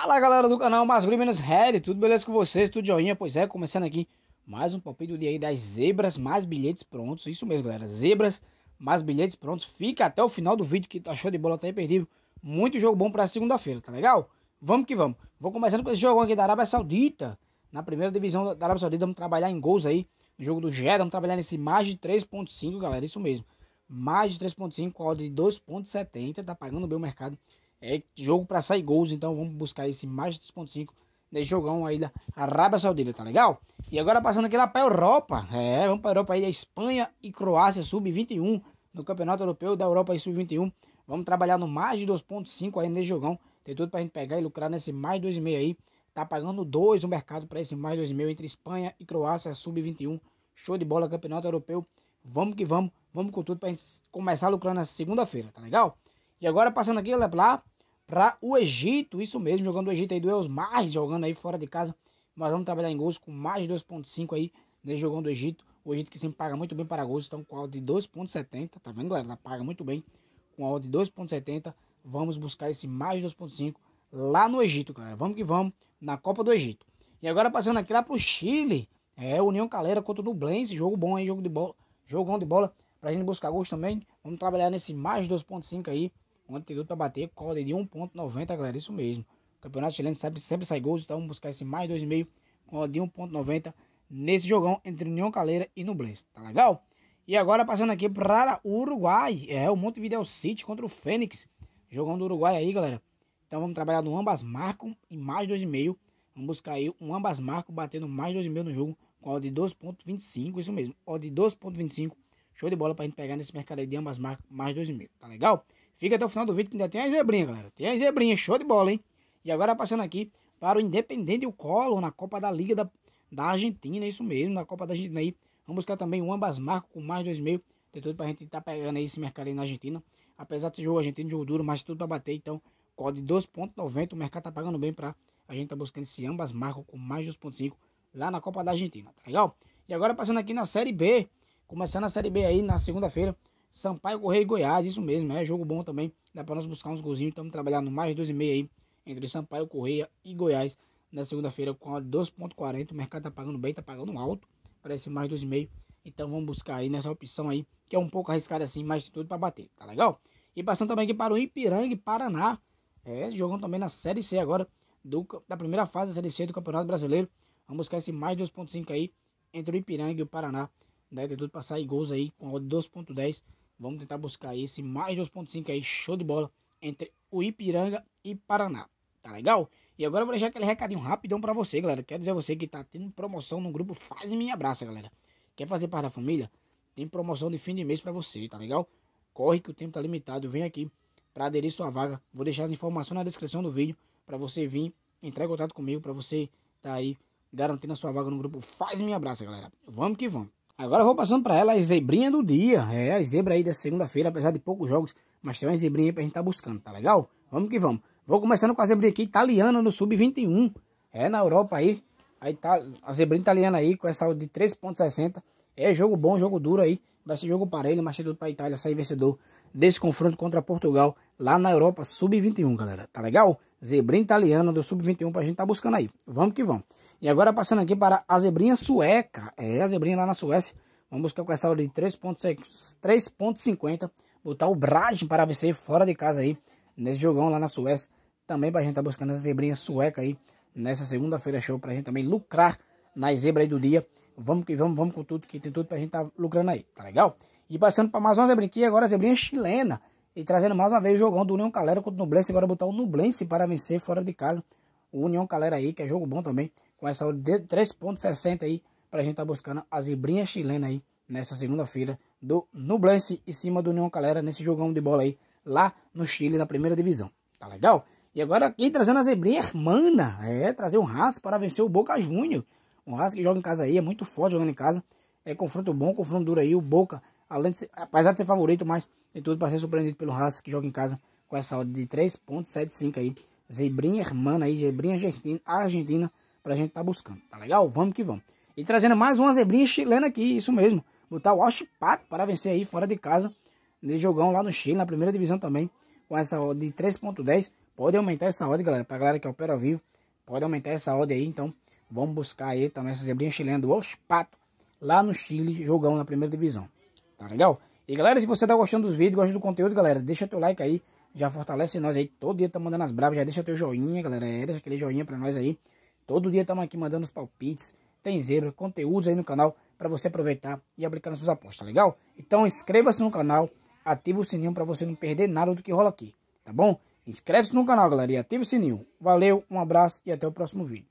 Fala galera do canal Mais Brilho Menos Red, tudo beleza com vocês? Tudo joinha? Pois é, começando aqui mais um palpite do dia aí das zebras mais bilhetes prontos. Isso mesmo galera, zebras mais bilhetes prontos. Fica até o final do vídeo que tá show de bola, tá imperdível. Muito jogo bom pra segunda-feira, tá legal? Vamos que vamos. Vou começando com esse jogão aqui da Arábia Saudita. Na primeira divisão da Arábia Saudita, vamos trabalhar em gols aí. No jogo do Jeddah, vamos trabalhar nesse mais de 3.5, galera, isso mesmo. Mais de 3.5, com a odd de 2.70, tá pagando bem o mercado. É jogo para sair gols, então vamos buscar esse mais 3.5 nesse jogão aí da Arábia Saudita, tá legal? E agora passando aqui lá para Europa, é, vamos para Europa aí da Espanha e Croácia, sub-21, no Campeonato Europeu da Europa aí sub-21. Vamos trabalhar no mais de 2.5 aí nesse jogão, tem tudo para a gente pegar e lucrar nesse mais 2,5 aí. Tá pagando 2 o mercado para esse mais 2,5 entre Espanha e Croácia, sub-21. Show de bola, Campeonato Europeu. Vamos que vamos, vamos com tudo para a gente começar lucrando na segunda-feira, tá legal? E agora passando aqui lá para o Egito, isso mesmo, jogando o Egito aí do mais jogando aí fora de casa. Mas vamos trabalhar em gols com mais de 2.5 aí, né, jogando o Egito. O Egito que sempre paga muito bem para gols, então com a de 2.70, tá vendo galera? Ela paga muito bem com a de 2.70. Vamos buscar esse mais 2.5 lá no Egito, galera. Vamos que vamos na Copa do Egito. E agora passando aqui lá pro Chile, é União Calera contra o Nublense, jogo bom aí, jogo de bola, jogão de bola pra gente buscar gols também. Vamos trabalhar nesse mais 2.5 aí, Ontem tem tudo para bater com a de 1.90, galera. Isso mesmo. O campeonato chileno sempre, sempre sai gols, então vamos buscar esse mais 2,5 com a de 1.90 nesse jogão entre União Caleira e Nublense. Tá legal? E agora passando aqui para o Uruguai. É o Montevideo City contra o Fênix. Jogão do Uruguai aí, galera. Então vamos trabalhar no ambas marcam e mais 2,5. Vamos buscar aí um ambas marcam batendo mais 2,5 no jogo com a de 2.25, isso mesmo, odd de 2.25. Show de bola pra gente pegar nesse mercado aí de ambas marcas, mais 2,5, tá legal? Fica até o final do vídeo que ainda tem a zebrinha, galera. Tem a zebrinha, show de bola, hein? E agora passando aqui para o Independente e o Colo na Copa da Liga da, da Argentina, isso mesmo, na Copa da Argentina aí. Vamos buscar também o ambas marcas com mais dois meio. Tem tudo para a gente estar tá pegando aí esse mercado aí na Argentina. Apesar desse jogo argentino, jogo duro, mas tudo para bater. Então, código 2,90. O mercado tá pagando bem para a gente tá buscando esse ambas marcas com mais 2,5 lá na Copa da Argentina, tá legal? E agora passando aqui na Série B. Começando a Série B aí na segunda-feira. Sampaio Correia e Goiás, isso mesmo, é jogo bom também. Dá para nós buscar uns golzinhos, estamos trabalhando mais 2,5 aí entre Sampaio Correia e Goiás na segunda-feira com a 2,40. O mercado tá pagando bem, tá pagando alto, parece mais 2,5. Então vamos buscar aí nessa opção aí, que é um pouco arriscada assim, mas de tudo para bater, tá legal? E passando também aqui para o Ipiranga e Paraná, é, jogando também na Série C agora, do, da primeira fase da Série C do Campeonato Brasileiro. Vamos buscar esse mais 2,5 aí entre o Ipiranga e o Paraná. Deve ter tudo para sair gols aí com 2,10 Vamos tentar buscar esse mais 2.5 aí, show de bola, entre o Ipiranga e Paraná. Tá legal? E agora eu vou deixar aquele recadinho rapidão para você, galera. Quero dizer a você que tá tendo promoção no grupo Faz Minha Abraça, galera. Quer fazer parte da família? Tem promoção de fim de mês para você, tá legal? Corre que o tempo tá limitado, vem aqui para aderir sua vaga. Vou deixar as informações na descrição do vídeo para você vir entrar em contato comigo, para você tá aí garantindo a sua vaga no grupo Faz Minha Abraça, galera. Vamos que vamos. Agora eu vou passando para ela a zebrinha do dia. É, a zebra aí da segunda-feira, apesar de poucos jogos, mas tem uma zebrinha aí pra gente tá buscando, tá legal? Vamos que vamos. Vou começando com a zebrinha aqui italiana no sub-21. É, na Europa aí. A, Itália, a zebrinha italiana aí com essa de 3.60. É jogo bom, jogo duro aí. Vai ser jogo parelho, mas tem tudo pra Itália sair vencedor desse confronto contra Portugal lá na Europa sub-21, galera. Tá legal? Zebrinha italiana do sub-21 pra gente tá buscando aí. Vamos que vamos. E agora passando aqui para a zebrinha sueca. É, a zebrinha lá na Suécia. Vamos buscar com essa hora de 3.50. Botar o Brage para vencer fora de casa aí. Nesse jogão lá na Suécia. Também para a gente estar tá buscando essa zebrinha sueca aí. Nessa segunda-feira show. Para a gente também lucrar na zebra aí do dia. Vamos que vamos, vamos com tudo. Que tem tudo para a gente estar tá lucrando aí. Tá legal? E passando para mais uma zebrinha agora a zebrinha chilena. E trazendo mais uma vez o jogão do União Calera contra o Nublense. Agora botar o Nublense para vencer fora de casa. O União Calera aí, que é jogo bom também com essa de 3,60 aí, para a gente estar tá buscando a zebrinha chilena aí, nessa segunda-feira, do Nublense em cima do União Calera, nesse jogão de bola aí, lá no Chile, na primeira divisão. Tá legal? E agora aqui trazendo a zebrinha hermana, é, trazer o Haas para vencer o Boca Júnior. Um Haas que joga em casa aí, é muito forte jogando em casa. É confronto bom, confronto duro aí, o Boca, além de ser, apesar de ser favorito, mas tem tudo para ser surpreendido pelo Haas que joga em casa com essa odd de 3.75 aí. Zebrinha hermana aí, zebrinha argentina, argentina pra gente tá buscando, tá legal? Vamos que vamos. E trazendo mais uma zebrinha chilena aqui, isso mesmo. Botar o Pato para vencer aí fora de casa, nesse jogão lá no Chile, na primeira divisão também, com essa odd de 3.10. Pode aumentar essa odd, galera, pra galera que opera ao vivo, pode aumentar essa odd aí, então vamos buscar aí também essa zebrinha chilena do Pato lá no Chile, jogão na primeira divisão, tá legal? E galera, se você tá gostando dos vídeos, gosta do conteúdo, galera, deixa teu like aí, já fortalece nós aí, todo dia tá mandando as bravas, já deixa teu joinha, galera, é, deixa aquele joinha pra nós aí, Todo dia estamos aqui mandando os palpites, tem zebra, conteúdos aí no canal para você aproveitar e aplicar nas suas apostas, tá legal? Então inscreva-se no canal, ativa o sininho para você não perder nada do que rola aqui, tá bom? Inscreve-se no canal, galera, e ativa o sininho. Valeu, um abraço e até o próximo vídeo.